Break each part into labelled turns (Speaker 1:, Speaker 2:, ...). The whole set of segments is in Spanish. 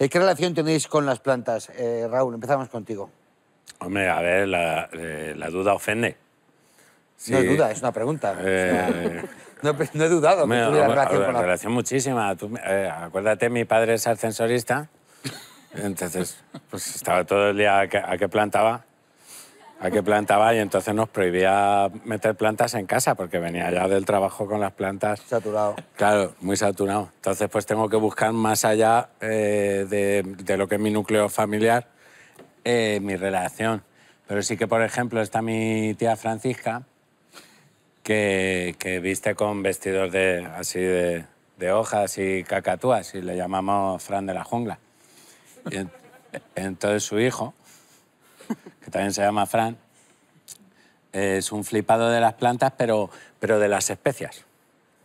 Speaker 1: Eh, ¿Qué relación tenéis con las plantas? Eh, Raúl, empezamos contigo.
Speaker 2: Hombre, a ver, la, eh, duda ofende. No es duda, es una pregunta. No, he dudado la... relación muchísima. acuérdate, mi padre es ascensorista. Entonces, pues estaba todo el día a qué plantaba a qué planta y entonces nos prohibía meter plantas en casa porque venía ya del trabajo con las plantas. Saturado. Claro, muy saturado. Entonces pues tengo que buscar más allá eh, de, lo que es mi núcleo familiar, eh, mi relación. Pero sí que, por ejemplo, está mi tía Francisca, que, viste con vestidos de, así de, hojas y cacatúas y le llamamos Fran de la Jungla. entonces su hijo que también se llama Fran, es un flipado de las plantas, pero, pero de las especias.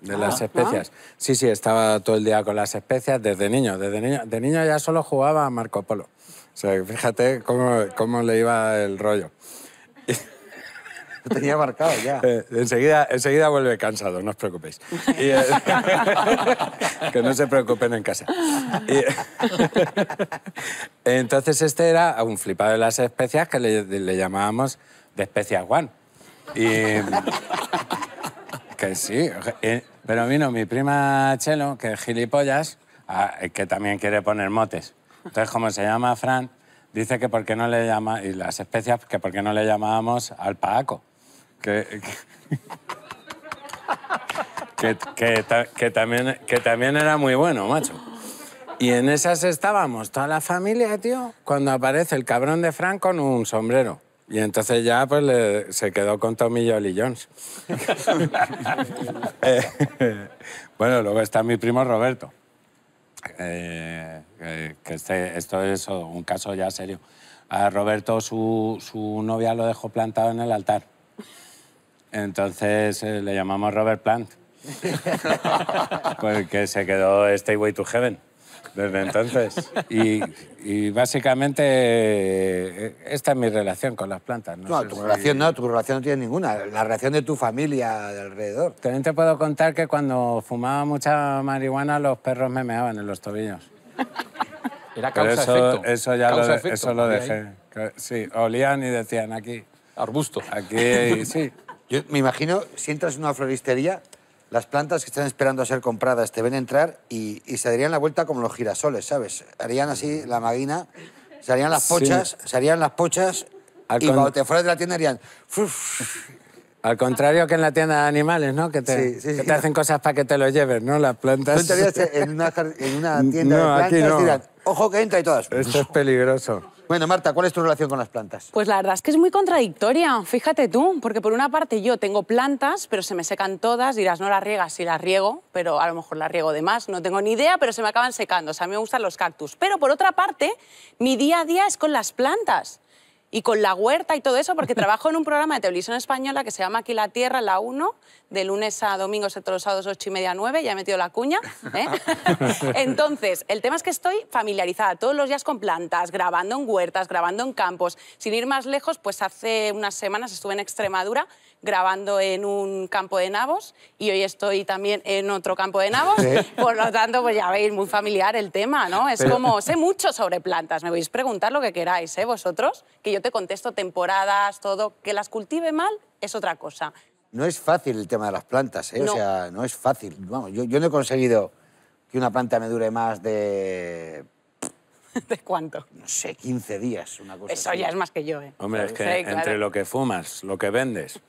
Speaker 2: De las ah. especias. Ah. Sí, sí, estaba todo el día con las especias desde niño. Desde niño, de niño ya solo jugaba a Marco Polo. O sea, fíjate cómo, cómo le iba el rollo. Lo tenía
Speaker 1: marcado ya.
Speaker 2: Eh, enseguida, enseguida vuelve cansado, no os preocupéis. Eh, que no se preocupen en casa. entonces este era un flipado de las especias que le, llamábamos de especias Juan. que sí, eh, pero vino mi prima Chelo, que es gilipollas, que también quiere poner motes. Entonces, como se llama Fran, dice que por qué no le llama, y las especias, que por qué no le llamábamos al paaco que, que, también, que también era muy bueno, macho. Y en esas estábamos, toda la familia, tío, cuando aparece el cabrón de Frank con un sombrero. Y entonces ya pues se quedó con Tommy Jolly Jones.
Speaker 1: Eh,
Speaker 2: bueno, luego está mi primo Roberto. Eh, eh, que este, esto es un caso ya serio. A Roberto su, su novia lo dejó plantado en el altar. Entonces eh, le llamamos Robert Plant. porque se quedó Stay Way to Heaven desde entonces. Y, básicamente eh, esta es mi relación con las plantas. No, tu relación no, tu relación no tiene ninguna. La relación de tu familia alrededor. También te puedo contar que cuando fumaba mucha marihuana los perros me meaban en los tobillos. Era causa eso, eso, ya lo, dejé.
Speaker 1: Sí, olían y decían aquí. Arbusto. Aquí, sí me imagino, si entras en una floristería, las plantas que están esperando a ser compradas te ven entrar y, se darían la vuelta como los girasoles, ¿sabes? Harían así la maguina, se harían las pochas, harían las pochas y cuando te fueras de la tienda harían...
Speaker 2: Al contrario que en la tienda de animales, ¿no? Que te, hacen cosas para que te lo lleves, ¿no? Las plantas...
Speaker 1: en una, tienda de plantas ojo que entra y todas... Esto es peligroso. Bueno, Marta, ¿cuál es tu relación con las plantas? Pues la verdad es que es muy contradictoria, fíjate tú, porque por una parte yo tengo plantas, pero se me secan todas, dirás, no las riegas, y las riego, pero a lo mejor las riego de más, no tengo ni idea, pero se me acaban secando, o sea, a mí me gustan los cactus. Pero por otra parte, mi día a día es con las plantas y con la huerta y todo eso, porque trabajo en un programa de televisión española que se llama Aquí la Tierra, la 1, de lunes a domingo, todos los sábados 8 y media 9, ya he metido la cuña. ¿eh? Entonces, el tema es que estoy familiarizada todos los días con plantas, grabando en huertas, grabando en campos. Sin ir más lejos, pues hace unas semanas estuve en Extremadura grabando en un campo de nabos y hoy estoy también en otro campo de nabos. Por lo tanto, pues ya veis, muy familiar el tema, ¿no? Es como, sé mucho sobre plantas, me podéis preguntar lo que queráis, ¿eh? Vosotros, que yo te contesto temporadas, todo, que las cultive mal es otra cosa. No es fácil el tema de las plantas, ¿eh? O sea, no es fácil. Vamos, yo, yo no he conseguido que una planta me dure más de ¿De cuánto? No sé, 15 días, una cosa Eso ya es más que yo, ¿eh? Hombre, es que entre lo que fumas, lo que vendes,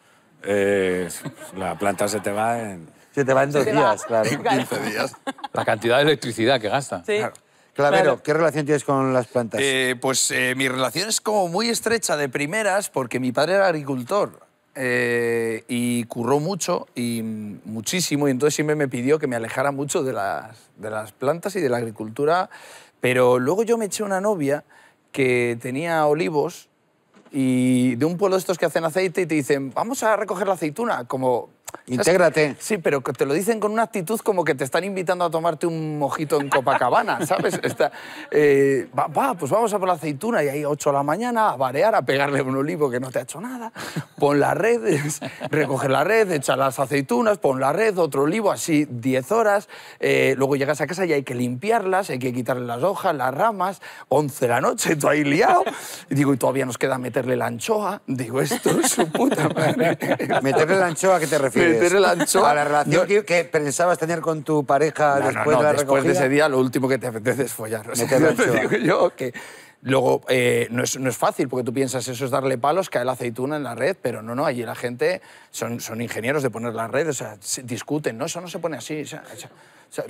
Speaker 2: la planta se te va en... Se te va en dos días, claro. En 15 días.
Speaker 3: La cantidad de electricidad que gasta. Claro.
Speaker 1: Clavero, ¿qué relación tienes con las plantas?
Speaker 3: Eh, pues eh, mi relación es como muy estrecha de primeras porque mi padre era agricultor eh, y curró mucho y muchísimo y entonces siempre me pidió que me alejara mucho de de las plantas y de la agricultura, pero luego yo me eché una novia que tenía olivos y de un pueblo de estos que hacen aceite y te dicen, vamos a recoger la aceituna, como Intégrate. Sí, pero te lo dicen con una actitud como que te están invitando a tomarte un mojito en Copacabana, ¿sabes? Está, eh, va, pues vamos a por la aceituna y ahí a 8 de la mañana a barear, a pegarle un olivo que no te ha hecho nada. Pon las redes, recoge la red, echa las aceitunas, pon la red, otro olivo, así 10 horas. Eh, luego llegas a casa y hay que limpiarlas, hay que quitarle las hojas, las ramas. 11 de la noche, tú ahí liado. Y digo, y todavía nos queda meterle la anchoa. Digo, esto es su puta madre. ¿Meterle la anchoa a te refieres? meter A la relación que, pensabas tener con tu pareja
Speaker 1: después de la después de ese día,
Speaker 3: lo último que te apetece es follar. yo que... Luego, eh, no, es, no, es, fácil, porque tú piensas, eso es darle palos, cae la aceituna en la red, pero no, no, allí la gente son, son ingenieros de poner la red, o sea, discuten, no, eso no se pone así,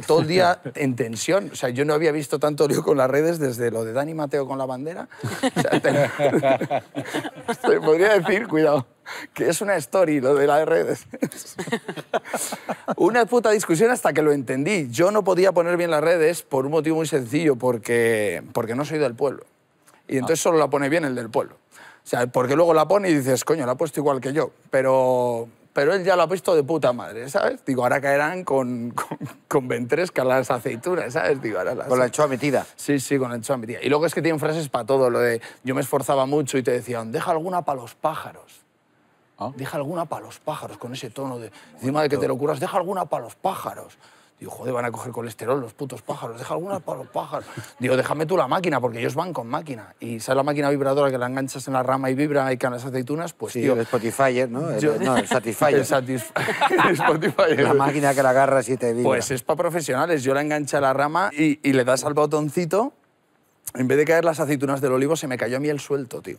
Speaker 3: todo el día en tensión. O sea, yo no había visto tanto lío con las redes desde lo de Dani Mateo con la bandera. podría decir, cuidado que es una story lo de las redes. una puta discusión hasta que lo entendí. Yo no podía poner bien las redes por un motivo muy sencillo, porque, porque no soy del pueblo. Y entonces solo la pone bien el del pueblo. O sea, porque luego la pone y dices, coño, la ha puesto igual que yo. Pero, pero él ya la ha puesto de puta madre, ¿sabes? Digo, ahora caerán con, con, ventresca las aceitunas, ¿sabes? Digo, Con la anchoa metida. Sí, sí, con la anchoa metida. Y luego es que tienen frases para todo, lo de yo me esforzaba mucho y te decían, deja alguna para los pájaros. Ah. Deja alguna para los pájaros, con ese tono de... Encima de que te lo curas, deja alguna para los pájaros. Digo, joder, van a coger colesterol los putos pájaros, deja alguna para los pájaros. Digo, déjame tú la máquina, porque ellos van con máquina. Y sabes la máquina vibradora que la enganchas en la rama y vibra y caen las aceitunas, pues sí, tío... el Spotify, ¿no? No, el Satisfyer. el, La máquina que la agarras y te vibra. Pues es para profesionales. Yo la engancha a la rama y le das al botoncito. En vez de caer las aceitunas del olivo, se me cayó a mí el suelto, tío.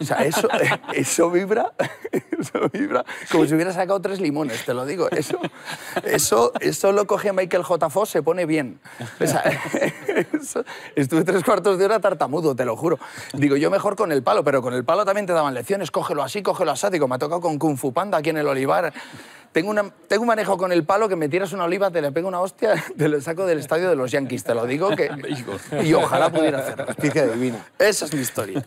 Speaker 3: O sea, eso, eso vibra, eso vibra como si hubiera sacado tres limones, te lo digo. Eso, eso, eso lo coge Michael J. Fox, se pone bien. estuve tres cuartos de hora tartamudo, te lo juro. Digo, yo mejor con el palo, pero con el palo también te daban lecciones, cógelo así, cógelo así. Digo, me ha tocado con Kung Fu Panda aquí en el Olivar. Tengo, un manejo con el palo que me tiras una oliva, te le pego una hostia, te lo saco del estadio de los Yankees, te lo digo que... Y ojalá pudiera hacerlo. Justicia divina. Esa es mi historia.